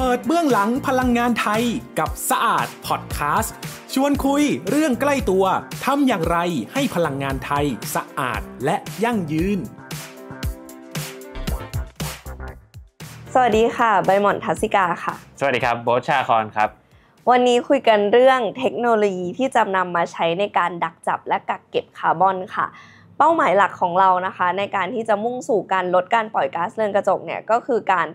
เปิดเบื้องหลังพลังงานไทยกับสะอาดพอดแคสต์ชวนคุยเรื่องใกล้ตัว ทำอย่างไรให้พลังงานไทยสะอาดและยั่งยืน สวัสดีค่ะใบหม่อนทัศิกาค่ะ สวัสดีครับโบชาคอนครับ วันนี้คุยกันเรื่องเทคโนโลยีที่จะนำมาใช้ในการดักจับและกักเก็บคาร์บอนค่ะ เป้าหมายหลักของเรานะคะ ในการที่จะมุ่งสู่การลดการปล่อยก๊าซเรือนกระจกเนี่ยก็คือการ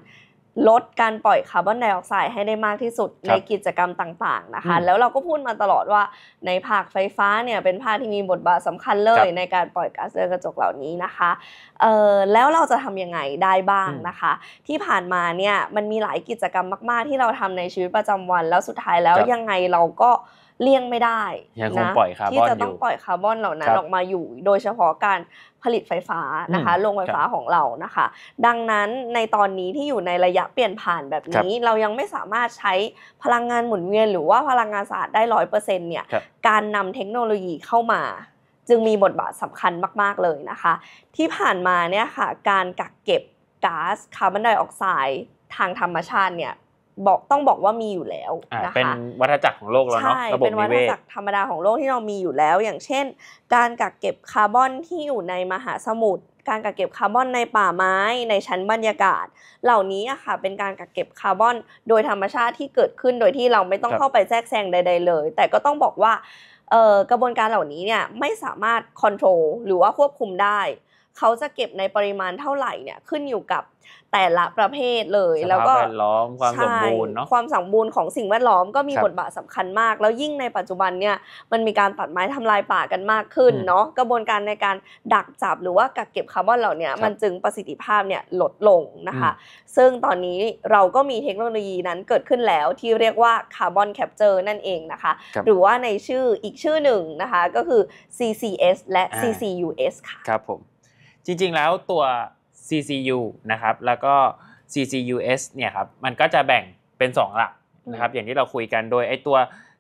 ลดการปล่อยคาร์บอนไดออกไซด์ให้ได้มากที่สุดในกิจกรรมต่างๆนะคะ แล้วเราก็พูดมาตลอดว่าในภาคไฟฟ้าเนี่ยเป็นภาคที่มีบทบาทสำคัญเลย ในการปล่อยก๊าซเรือนกระจกเหล่านี้นะคะ เออแล้วเราจะทํำยังไงได้บ้างนะคะ ที่ผ่านมาเนี่ยมันมีหลายกิจกรรมมาก ๆ ที่เราทำในชีวิตประจำวัน แล้วสุดท้ายแล้วยังไงเราก็เลี่ยงไม่ได้นะที่จะต้องปล่อยคาร์บอนเหล่านั้นออกมาอยู่โดยเฉพาะการผลิตไฟฟ้านะคะโรงไฟฟ้าของเรานะคะ ดังนั้นในตอนนี้ที่อยู่ในระยะเปลี่ยนผ่านแบบนี้เรายังไม่สามารถใช้พลังงานหมุนเวียน หรือว่าพลังงานสะอาดได้ร้อยเปอร์เซ็นต์เนี่ยการนำเทคโนโลยีเข้ามา จึงมีบทบาทสำคัญมากๆเลยนะคะ ที่ผ่านมาเนี่ยค่ะการกักเก็บก๊าซคาร์บอนไดออกไซด์ทางธรรมชาติเนี่ยบอกต้องบอกว่ามีอยู่แล้วนะคะเป็นวัฏจักรของโลกแล้วเนาะระบบนิเวศเป็นวัฏจักรธรรมดาของโลกที่เรามีอยู่แล้ว อย่างเช่น การกักเก็บคาร์บอนที่อยู่ในมหาสมุทรการกักเก็บคาร์บอนในป่าไม้ในชั้นบรรยากาศ เหล่านี้อะค่ะเป็นการกักเก็บคาร์บอนโดยธรรมชาติที่เกิดขึ้นโดยที่เราไม่ต้องเข้าไปแทรกแซงใด ๆ เลย แต่ก็ต้องบอกว่ากระบวนการเหล่านี้เนี่ยไม่สามารถคนโทรลหรือว่าควบคุมได้เขาจะเก็บในปริมาณเท่าไหร่เนี่ยขึ้นอยู่กับแต่ละประเภทเลย แล้วก็ลความสมบูรณ์เนาะความสมบูรณ์ของสิ่งแวดล้อมก็มีบทบาทสำคัญมาก แล้วยิ่งในปัจจุบันเนี่ยมันมีการตัดไม้ทำลายป่ากันมากขึ้นเนาะ กระบวนการในการดักจับหรือว่ากักเก็บคาร์บอนเหล่านี้มันจึงประสิทธิภาพเนี่ยลดลงนะคะ ซึ่งตอนนี้เราก็มีเทคโนโลยีนั้นเกิดขึ้นแล้วที่เรียกว่าคาร์บอนแคปเจอร์นั่นเองนะคะ หรือว่าในชื่ออีกชื่อหนึ่งนะคะก็คือ CCS และ CCUS ค่ะ ครับผมจริงๆแล้วตัว CCU นะครับ แล้วก็ CCUS เนี่ยครับ มันก็จะแบ่งเป็น 2 หลักนะครับ อย่างที่เราคุยกันโดยไอตัว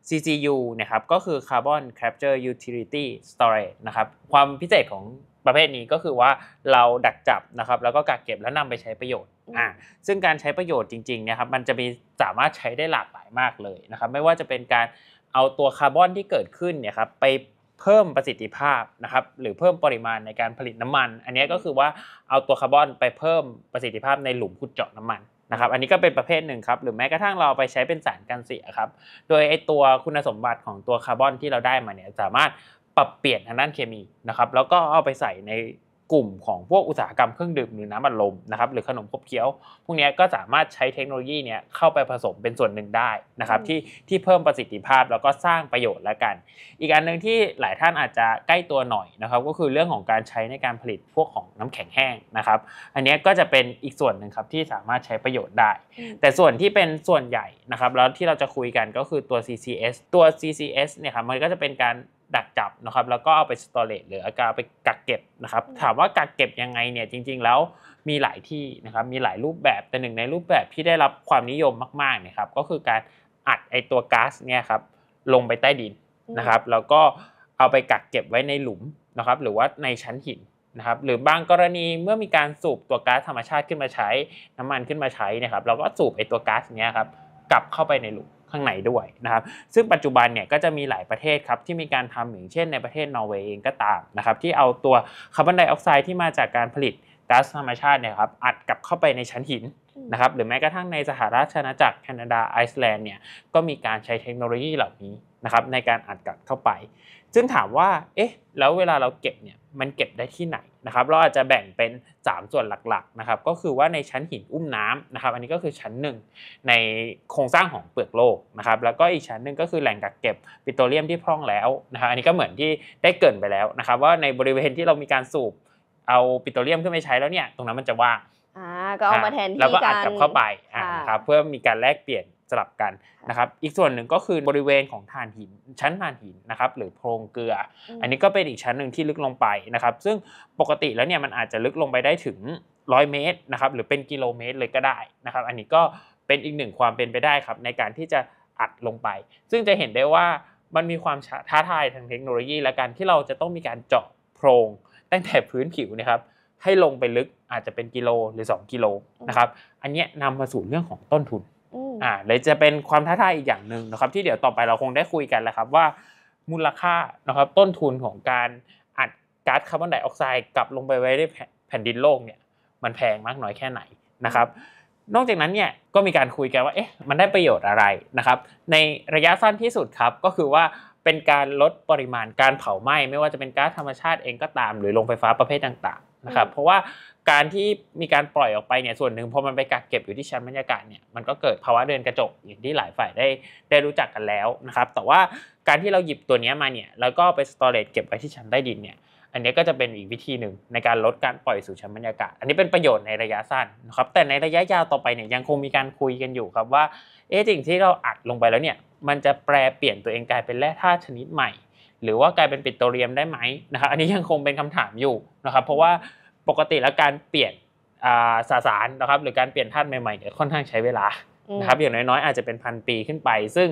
CCU เนี่ยครับ ก็คือ Carbon Capture Utility Storage นะครับ ความพิเศษของประเภทนี้ก็คือว่าเราดักจับนะครับ แล้วก็กักเก็บแล้วนำไปใช้ประโยชน์ อ่า ซึ่งการใช้ประโยชน์จริงๆเนี่ยครับ มันจะมีสามารถใช้ได้หลากหลายมากเลยนะครับ ไม่ว่าจะเป็นการเอาตัวคาร์บอนที่เกิดขึ้นเนี่ยครับไปเพิ่มประสิทธิภาพนะครับหรือเพิ่มปริมาณในการผลิตน้ำมัน อันนี้ก็คือว่าเอาตัวคาร์บอนไปเพิ่มประสิทธิภาพในหลุมขุดเจาะน้ำมันนะครับอันนี้ก็เป็นประเภทหนึ่งครับ หรือแม้กระทั่งเราไปใช้เป็นสารกันเสียครับโดยไอตัวคุณสมบัติของตัวคาร์บอนที่เราได้มาเนี่ยสามารถปรับเปลี่ยนทางด้านเคมีนะครับแล้วก็เอาไปใส่ในกลุ่มของพวกอุตสาหกรรมเครื่องดื่มหรือน้ำอัดลมนะครับหรือขนมขบเคี้ยว พวกนี้ก็สามารถใช้เทคโนโลยีเนี้ยเข้าไปผสมเป็นส่วนหนึ่งได้นะครับที่ที่เพิ่มประสิทธิภาพแล้วก็สร้างประโยชน์ละกัน อีกอันหนึ่งที่หลายท่านอาจจะใกล้ตัวหน่อยนะครับก็คือเรื่องของการใช้ในการผลิตพวกของน้ำแข็งแห้งนะครับอันนี้ก็จะเป็นอีกส่วนหนึ่งครับที่สามารถใช้ประโยชน์ได้ แต่ส่วนที่เป็นส่วนใหญ่นะครับแล้วที่เราจะคุยกันก็คือตัว CCS ตัว CCS เนี่ยครับมันก็จะเป็นการดักจับนะครับแล้วก็เอาไปสตอเรจหรือเอาไปกักเก็บนะครับถามว่ากักเก็บยังไงเนี่ยจริง ๆ แล้วมีหลายที่นะครับมีหลายรูปแบบแต่หนึ่งในรูปแบบที่ได้รับความนิยมมากๆนะครับก็คือการอัดไอตัวก๊าซเนี่ยครับลงไปใต้ดินนะครับแล้วก็เอาไปกักเก็บไว้ในหลุมนะครับหรือว่าในชั้นหินนะครับหรือบางกรณีเมื่อมีการสูบตัวก๊าซธรรมชาติขึ้นมาใช้น้ำมันขึ้นมาใช้นะครับเราก็สูบไอตัวก๊าซเนี้ยครับกลับเข้าไปในหลุมข้างในด้วยนะครับซึ่งปัจจุบันเนี่ยก็จะมีหลายประเทศครับที่มีการทำอย่างเช่นในประเทศนอร์เวย์เองก็ตามนะครับที่เอาตัวคาร์บอนไดออกไซด์ที่มาจากการผลิตก๊าซธรรมชาติเนี่ยครับอัดกลับเข้าไปในชั้นหินนะครับหรือแม้กระทั่งในสหราชอาณาจักรแคนาดาไอซ์แลนด์เนี่ยก็มีการใช้เทคโนโลยีเหล่านี้นะครับในการอัดกลับเข้าไป ซึ่งถามว่าเอ๊ะแล้วเวลาเราเก็บเนี่ยมันเก็บได้ที่ไหนนะครับเราอาจจะแบ่งเป็น 3 ส่วนหลักๆนะครับก็คือว่าในชั้นหินอุ้มน้ำนะครับอันนี้ก็คือชั้นหนึ่งในโครงสร้างของเปลือกโลกนะครับแล้วก็อีกชั้นหนึ่งก็คือแหล่งกักเก็บปิโตรเลียมที่พร่องแล้วนะครับอันนี้ก็เหมือนที่ได้เกินไปแล้วนะครับว่าในบริเวณที่เรามีการสูบเอาปิโตรเลียมขึ้นไปใช้แล้วเนี่ยตรงนั้นมันจะว่างก็เอามาแทนที่กันแล้วก็อัดกลับเข้าไปนะครับเพื่อมีการแลกเปลี่ยนสลับกันนะครับอีกส่วนหนึ่งก็คือบริเวณของฐานหินชั้นฐานหินนะครับหรือโพรงเกลืออันนี้ก็เป็นอีกชั้นหนึ่งที่ลึกลงไปนะครับซึ่งปกติแล้วเนี่ยมันอาจจะลึกลงไปได้ถึงร้อยเมตรนะครับหรือเป็นกิโลเมตรเลยก็ได้นะครับอันนี้ก็เป็นอีกหนึ่งความเป็นไปได้ครับในการที่จะอัดลงไป ซึ่งจะเห็นได้ว่ามันมีความท้าทายทางเทคโนโลยี และการที่เราจะต้องมีการเจาะโพรงตั้งแต่พื้นผิวนะครับให้ลงไปลึกอาจจะเป็นกิโลหรือ2กิโลนะครับอันนี้นำมาสู่เรื่องของต้นทุนอ่าเลยจะเป็นความท้าทายอีกอย่างหนึ่งนะครับที่เดี๋ยวต่อไปเราคงได้คุยกันแหละครับว่ามูลค่านะครับต้นทุนของการอัดก๊าซคาร์บอนไดออกไซด์กลับลงไปไว้ในแผ่นดินโลกเนี่ยมันแพงมากน้อยแค่ไหนนะครับนอกจากนั้นเนี่ยก็มีการคุยกันว่าเอ๊ะมันได้ประโยชน์อะไรนะครับในระยะสั้นที่สุดครับก็คือว่าเป็นการลดปริมาณการเผาไหม้ไม่ว่าจะเป็นก๊าซธรรมชาติเองก็ตาม หรือโรงไฟฟ้าประเภทต่างๆนะครับเพราะว่าการที่มีการปล่อยออกไปเนี่ยส่วนหนึ่งพอมันไปกักเก็บอยู่ที่ชั้นบรรยากาศเนี่ยมันก็เกิดภาวะเดินกระจกอย่างที่หลายฝ่ายได้ ได้รู้จักกันแล้วนะครับแต่ว่าการที่เราหยิบตัวนี้มาเนี่ยแล้วก็ไปสตอเรจเก็บไว้ที่ชั้นใต้ดินเนี่ยอันนี้ก็จะเป็นอีกวิธีหนึ่งในการลดการปล่อยสู่ชั้นบรรยากาศอันนี้เป็นประโยชน์ในระยะสั้นนะครับแต่ในระยะยาวต่อไปเนี่ยยังคงมีการคุยกันอยู่ครับว่าเอ๊ะสิ่งที่เราอัดลงไปแล้วเนี่ยมันจะแปลเปลี่ยนตัวเองกลายเป็นแร่ธาตุชนิดใหม่ หรือว่ากลายเป็นปิโตรเลียมได้ไหมนะครับอันนี้ยังคงเป็นคำถามอยู่นะครับเพราะว่าปกติแล้วการเปลี่ยนสสารนะครับหรือการเปลี่ยนธาตุใหม่ๆเนี่ยค่อนข้างใช้เวลานะครับอย่างน้อยๆอาจจะเป็นพันปีขึ้นไป ซึ่ง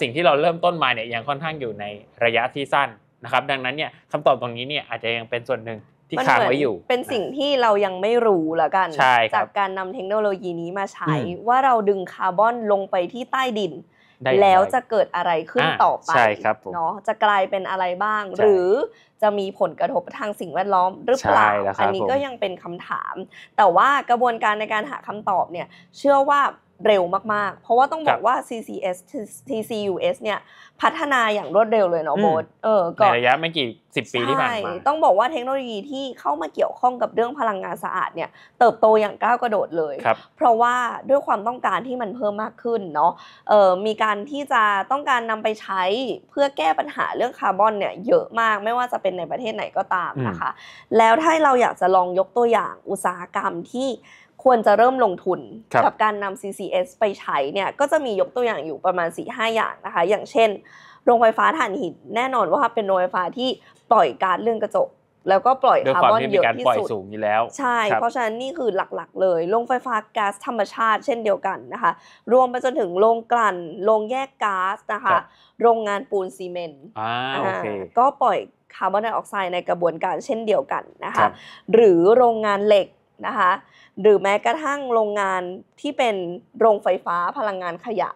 สิ่งที่เราเริ่มต้นมาเนี่ยยังค่อนข้างอยู่ในระยะที่สั้นนะครับ ดังนั้นเนี่ยคำตอบตรงนี้เนี่ยอาจจะยังเป็นส่วนหนึ่งที่ค้างไว้อยู่ เป็นสิ่งที่เรายังไม่รู้ละกันจากการนำเทคโนโลยีนี้มาใช้ว่าเราดึงคาร์บอนลงไปที่ใต้ดินแล้วจะเกิดอะไรขึ้นต่อไปเนาะจะกลายเป็นอะไรบ้าง หรือจะมีผลกระทบทางสิ่งแวดล้อมหรือเปล่า อันนี้ก็ยังเป็นคำถาม แต่ว่ากระบวนการในการหาคำตอบเนี่ยเชื่อว่าเร็วมากๆ เพราะว่าต้องบอกว่า CCS TCUS เนี่ยพัฒนาอย่างรวดเร็วเลยเนาะโบสเออในระยะไม่กี่สิบปีที่ผ่านมาต้องบอกว่าเทคโนโลยีที่เข้ามาเกี่ยวข้องกับเรื่องพลังงานสะอาดเนี่ยเติบโตอย่างก้าวกระโดดเลย เพราะว่าด้วยความต้องการที่มันเพิ่มมากขึ้นเนาะเออมีการที่จะต้องการนำไปใช้เพื่อแก้ปัญหาเรื่องคาร์บอนเนี่ยเยอะมากไม่ว่าจะเป็นในประเทศไหนก็ตามนะคะ แล้วถ้าเราอยากจะลองยกตัวอย่างอุตสาหกรรมที่ควรจะเริ่มลงทุน กับการนำ CCS ไปใช้เนี่ยก็จะมียกตัวอย่างอยู่ประมาณ 4-5 อย่างนะคะ อย่างเช่น โรงไฟฟ้าถ่านหินแน่นอนว่าเป็นโรงไฟฟ้าที่ปล่อยก๊าซเรื่อนกระจก แล้วก็ปล่อยคาร์บอนเยอะที่สุดสูงอยู่แล้ว ใช่ เพราะฉะนั้นนี่คือหลักๆเลย โรงไฟฟ้าก๊าซธรรมชาติเช่นเดียวกันนะคะ รวมไปจนถึงโรงกลั่นโรงแยกก๊าซนะคะโรงงานปูนซีเมนต์ก็ปล่อยคาร์บอนไดออกไซด์ในกระบวนการเช่นเดียวกันนะคะหรือโรงงานเหล็กนะคะหรือแม้กระทั่งโรงงานที่เป็นโรงไฟฟ้าพลังงานขยะ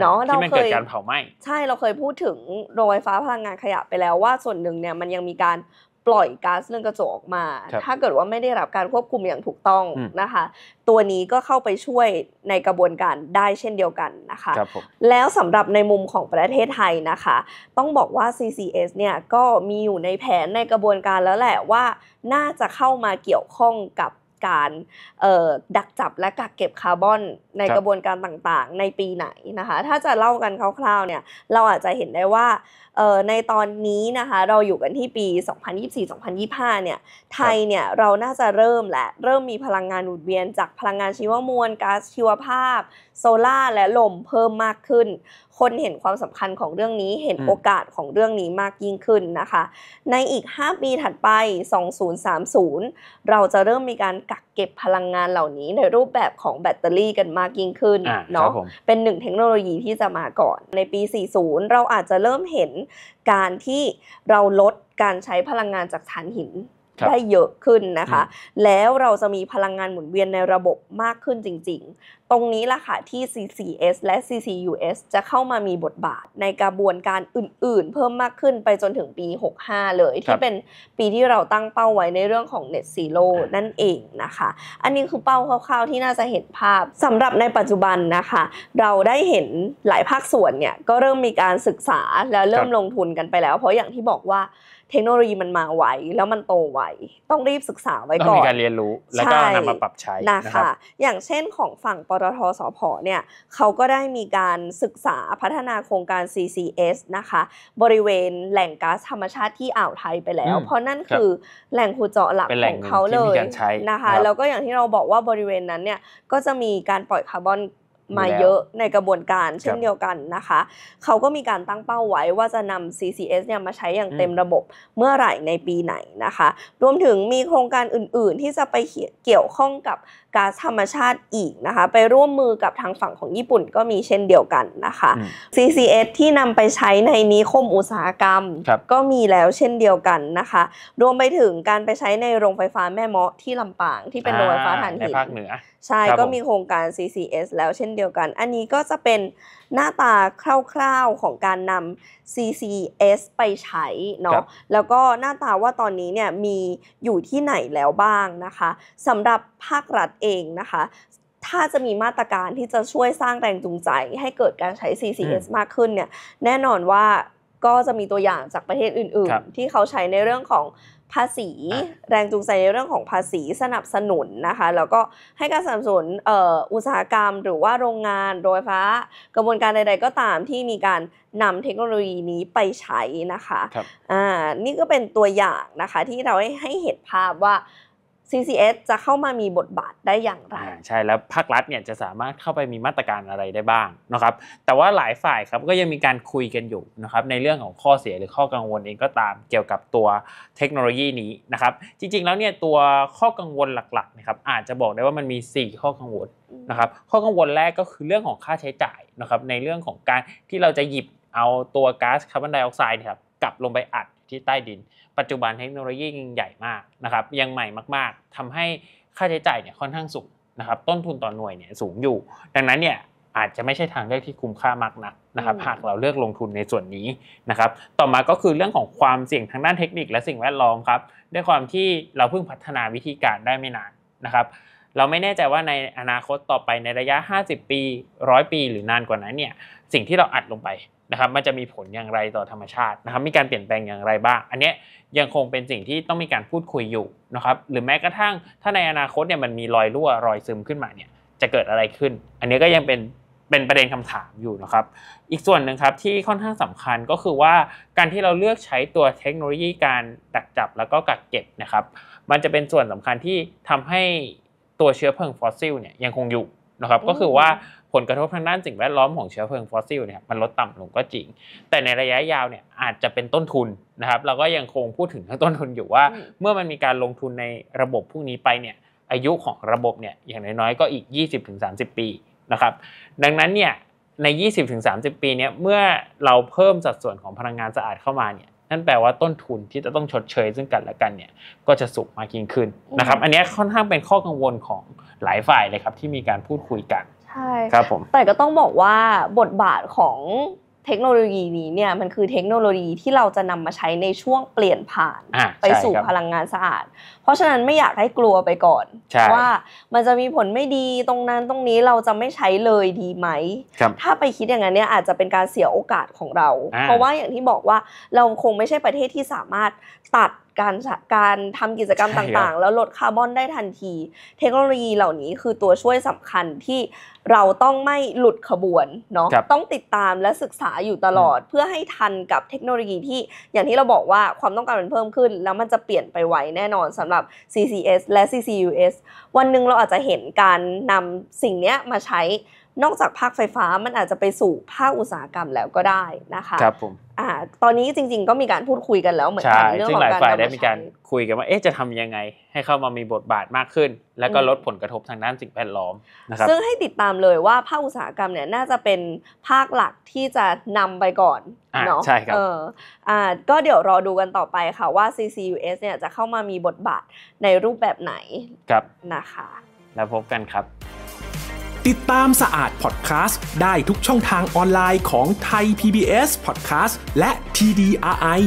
เนาะเราเคยการเผาไหม้ใช่เราเคยพูดถึงโรงไฟฟ้าพลังงานขยะไปแล้วว่าส่วนหนึ่งเนี่ยมันยังมีการปล่อยก๊าซเรือนกระจกออกมา ถ้าเกิดว่าไม่ได้รับการควบคุมอย่างถูกต้องนะคะตัวนี้ก็เข้าไปช่วยในกระบวนการได้เช่นเดียวกันนะคะคแล้วสำหรับในมุมของประเทศไทยนะคะ ต้องบอกว่า CCS เนี่ยก็มีอยู่ในแผนในกระบวนการแล้วแหละว่าน่าจะเข้ามาเกี่ยวข้องกับการดักจับและกักเก็บคาร์บอนในกระบวนการต่างๆในปีไหนนะคะถ้าจะเล่ากันคร่าวๆเนี่ยเราอาจจะเห็นได้ว่าในตอนนี้นะคะเราอยู่กันที่ปี 2024-2025 เนี่ย ไทยเนี่ย เราน่าจะเริ่มและเริ่มมีพลังงานหมุนเวียน จากพลังงานชีวมวลก๊าซชีวภาพ โซล่าและลมเพิ่มมากขึ้น คนเห็นความสำคัญของเรื่องนี้เห็นโอกาสของเรื่องนี้มากยิ่งขึ้นนะคะ ในอีก 5 ปีถัดไป 2030 เราจะเริ่มมีการกักเก็บพลังงานเหล่านี้ในรูปแบบของแบตเตอรี่กันมากยิ่งขึ้นเนาะเป็นหนึ่งเทคโนโลยีที่จะมาก่อน ในปี 40 เราอาจจะเริ่มเห็นการที่เราลดการใช้พลังงานจากถ่านหินได้เยอะขึ้นนะคะ แล้วเราจะมีพลังงานหมุนเวียนในระบบมากขึ้นจริงตรงนี้ล่ะค่ะที่ CCS และ CCUS จะเข้ามามีบทบาทในกระบวนการอื่นๆ เพิ่มมากขึ้นไปจนถึงปี 65 เลยที่เป็นปีที่เราตั้งเป้าไว้ในเรื่องของ Net Zero นั่นเองนะคะ อันนี้คือเป้าคร่าวๆ ที่น่าจะเห็นภาพสำหรับในปัจจุบันนะคะ เราได้เห็นหลายภาคส่วนเนี่ย ก็เริ่มมีการศึกษาและเริ่มลงทุนกันไปแล้ว เพราะอย่างที่บอกว่าเทคโนโลยีมันมาไวแล้วมันโตไวต้องรีบศึกษาไว้ก่อนต้องมีการเรียนรู้แล้วก็นำมาปรับใช้นะคะ อย่างเช่นของฝั่งปรทสพเนี่ยเขาก็ได้มีการศึกษาพัฒนาโครงการ CCS นะคะบริเวณแหล่งก๊าซธรรมชาติที่อ่าวไทยไปแล้ว เพราะนั่นคือแหล่งขุดเจาะหลักของเขาเลยนะคะแล้วก็อย่างที่เราบอกว่าบริเวณนั้นเนี่ยก็จะมีการปล่อยคาร์บอนมาเยอะในกระบวนการเช่นเดียวกันนะคะเขาก็มีการตั้งเป้าไว้ว่าจะนำ CCS เนี่ยมาใช้อย่างเต็มระบบเมื่อไหร่ในปีไหนนะคะ รวมถึงมีโครงการอื่น ๆ ที่จะไปเกี่ยวข้องกับก๊าซธรรมชาติอีกนะคะไปร่วมมือกับทางฝั่งของญี่ปุ่นก็มีเช่นเดียวกันนะคะ CCS ที่นำไปใช้ในนิคมอุตสาหกรรม ก็มีแล้วเช่นเดียวกันนะคะ รวมไปถึงการไปใช้ในโรงไฟฟ้าแม่เมาะที่ลำปางที่เป็นโรงไฟฟ้าถ่านหินภาคเหนือใช่ก็มีโครงการ CCS แล้วเช่นเดียวกัน อันนี้ก็จะเป็นหน้าตาคร่าว ๆของการนำ CCS ไปใช้เนาะแล้วก็หน้าตาว่าตอนนี้เนี่ยมีอยู่ที่ไหนแล้วบ้างนะคะสำหรับภาครัฐเองนะคะ ถ้าจะมีมาตรการที่จะช่วยสร้างแรงจูงใจให้เกิดการใช้ CCS มากขึ้นเนี่ย แน่นอนว่าก็จะมีตัวอย่างจากประเทศอื่นๆ ที่เขาใช้ในเรื่องของภาษี แรงจูงใจในเรื่องของภาษีสนับสนุนนะคะ แล้วก็ให้การสนับสนุนอุตสาหกรรมหรือว่าโรงงานโรยฟฟ้า กระบวนการใด ๆ ก็ตามที่มีการนำเทคโนโลยีนี้ไปใช้นะคะคอ่า นี่ก็เป็นตัวอย่างนะคะที่เราให้เห็นภาพว่า CCS จะเข้ามามีบทบาทได้อย่างไรใช่แล้วภาครัฐเนี่ยจะสามารถเข้าไปมีมาตรการอะไรได้บ้างนะครับแต่ว่าหลายฝ่ายครับก็ยังมีการคุยกันอยู่นะครับในเรื่องของข้อเสียหรือข้อกังวลเองก็ตามเกี่ยวกับตัวเทคโนโลยีนี้นะครับจริงๆแล้วเนี่ยตัวข้อกังวลหลักๆนะครับอาจจะบอกได้ว่ามันมี 4 ข้อกังวลนะครับข้อกังวลแรกก็คือเรื่องของค่าใช้จ่ายนะครับในเรื่องของการที่เราจะหยิบเอาตัวก๊าซคาร์บอนไดออกไซด์เนี่ยครับกลับลงไปอัดที่ใต้ดินปัจจุบันเทคโนโลยียังใหญ่มากนะครับยังใหม่มากๆ ทำให้ค่าใช้จ่ายเนี่ยค่อนข้างสูงนะครับต้นทุนต่อหน่วยเนี่ยสูงอยู่ ดังนั้นเนี่ยอาจจะไม่ใช่ทางเลือกที่คุ้มค่ามากนักนะครับหากเราเลือกลงทุนในส่วนนี้นะครับต่อมาก็คือเรื่องของความเสี่ยงทางด้านเทคนิคและสิ่งแวดล้อมครับด้วยความที่เราเพิ่งพัฒนาวิธีการได้ไม่นานนะครับเราไม่แน่ใจว่าในอนาคตต่อไปในระยะ 50 ปี 100 ปี หรือนานกว่านั้นเนี่ยสิ่งที่เราอัดลงไปนะครับมันจะมีผลอย่างไรต่อธรรมชาตินะครับมีการเปลี่ยนแปลงอย่างไรบ้าง อันนี้ยังคงเป็นสิ่งที่ต้องมีการพูดคุยอยู่นะครับหรือแม้กระทั่งถ้าในอนาคตเนี่ยมันมีรอยรั่วรอยซึมขึ้นมาเนี่ยจะเกิดอะไรขึ้น อันนี้ก็ยังเป็นเป็นประเด็นคำถามอยู่นะครับ อีกส่วนหนึ่งครับที่ค่อนข้างสำคัญก็คือว่าการที่เราเลือกใช้ตัวเทคโนโลยีการดักจับแล้วก็กักเก็บนะครับ มันจะเป็นส่วนสำคัญที่ทำให้ตัวเชื้อเพลิงฟอสซิลเนี่ยยังคงอยู่นะครับก็คือว่าผลกระทบทางด้านสิ่งแวดล้อมของเชื้อเพลิงฟอสซิลเนี่ยมันลดต่ำลงก็จริง แต่ในระยะยาวเนี่ยอาจจะเป็นต้นทุนนะครับเราก็ยังคงพูดถึงเรื่องต้นทุนอยู่ว่าเมื่อมันมีการลงทุนในระบบพวกนี้ไปเนี่ยอายุของระบบเนี่ยอย่างน้อยๆก็อีก 20-30 ปีนะครับดังนั้นเนี่ยใน 20-30 ปีเนี่ยเมื่อเราเพิ่มสัดส่วนของพลังงานสะอาดเข้ามาเนี่ยนั่นแปลว่าต้นทุนที่จะต้องชดเชยซึ่งกันและกันเนี่ยก็จะสูงมากยิ่งขึ้นนะครับอันนี้ค่อนข้างเป็นข้อกังวลของหลายฝ่ายเลยครับที่มีการพูดคุยกันช่ครับผมแต่ก็ต้องบอกว่าบทบาทของเทคโนโลยีนี้เนี่ยมันคือเทคโนโลยีที่เราจะนำมาใช้ในช่วงเปลี่ยนผ่านไปสู่พลังงานสะอาด เพราะฉะนั้นไม่อยากให้กลัวไปก่อน ว่า มันจะมีผลไม่ดีตรงนั้นตรงนี้เราจะไม่ใช้เลยดีไหม ถ้าไปคิดอย่างนั้นเนี่ยอาจจะเป็นการเสียโอกาสของเรา เพราะว่าอย่างที่บอกว่าเราคงไม่ใช่ประเทศที่สามารถตัดการการทำกิจกรรมต่างๆ แล้วลดคาร์บอนได้ทันที เทคโนโลยีเหล่านี้คือตัวช่วยสำคัญที่เราต้องไม่หลุดขบวนเนาะต้องติดตามและศึกษาอยู่ตลอด เพื่อให้ทันกับเทคโนโลยีที่อย่างที่เราบอกว่าความต้องการมันเพิ่มขึ้นแล้วมันจะเปลี่ยนไปไวแน่นอนสำหรับ CCS และ CCUS วันหนึ่งเราอาจจะเห็นการนำสิ่งนี้มาใช้นอกจากภาคไฟฟ้ามันอาจจะไปสู่ภาคอุตสาหกรรมแล้วก็ได้นะคะ ครับผมอ่าตอนนี้จริง ๆ ก็มีการพูดคุยกันแล้วเหมือนกัน เรื่องของการได้มีการคุยกันว่าเอ๊ะจะทำยังไง ให้เข้ามามีบทบาทมากขึ้น แล้วก็ลดผลกระทบทางด้านสิ่งแวดล้อมนะครับซึ่งให้ติดตามเลยว่าภาคอุตสาหกรรมเนี่ยน่าจะเป็นภาคหลักที่จะนำไปก่อน เนาะใช่ครับ เอออ่าก็เดี๋ยวรอดูกันต่อไปค่ะว่า CCUS เนี่ยจะเข้ามามีบทบาทในรูปแบบไหน ครับ นะคะ แล้วพบกันครับติดตามสะอาดพอดแคสต์ได้ทุกช่องทางออนไลน์ของไทย PBS Podcast และ TDRI